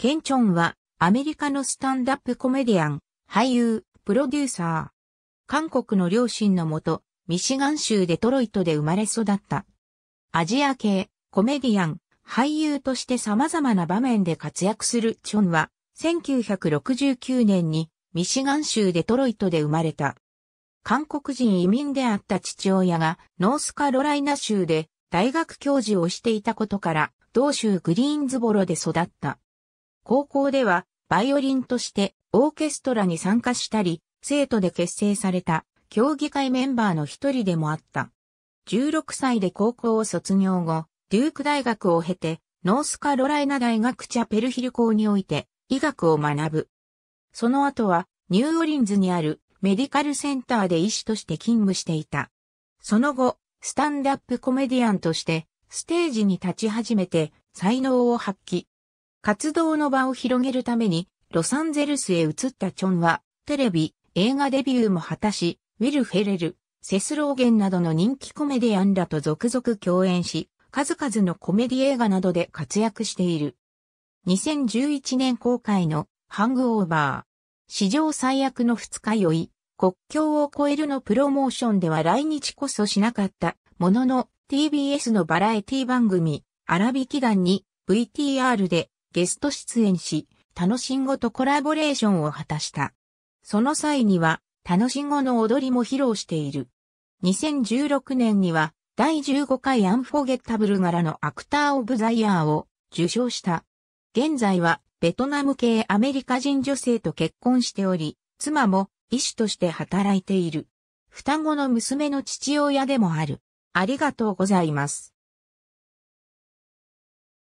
ケンチョンはアメリカのスタンダップコメディアン、俳優、プロデューサー。韓国の両親のもと、ミシガン州デトロイトで生まれ育った。アジア系、コメディアン、俳優として様々な場面で活躍するチョンは、1969年にミシガン州デトロイトで生まれた。韓国人移民であった父親がノースカロライナ州で大学教授をしていたことから、同州グリーンズボロで育った。高校では、バイオリンとしてオーケストラに参加したり、生徒で結成された競技会メンバーの一人でもあった。16歳で高校を卒業後、デューク大学を経て、ノースカロライナ大学チャペルヒル校において医学を学ぶ。その後は、ニューオリンズにあるメディカルセンターで医師として勤務していた。その後、スタンダップコメディアンとして、ステージに立ち始めて才能を発揮。活動の場を広げるために、ロサンゼルスへ移ったチョンは、テレビ、映画デビューも果たし、ウィル・フェレル、セス・ローゲンなどの人気コメディアンらと続々共演し、数々のコメディ映画などで活躍している。2011年公開のハングオーバー。史上最悪の二日酔い、国境を越えるのプロモーションでは来日こそしなかったものの TBS のバラエティ番組、荒引き団に VTR でゲスト出演し、楽しんごとコラボレーションを果たした。その際には、楽しんごの踊りも披露している。2016年には、第15回アンフォゲッタブル柄のアクター・オブ・ザ・イヤーを受賞した。現在は、ベトナム系アメリカ人女性と結婚しており、妻も医師として働いている。双子の娘の父親でもある。ありがとうございます。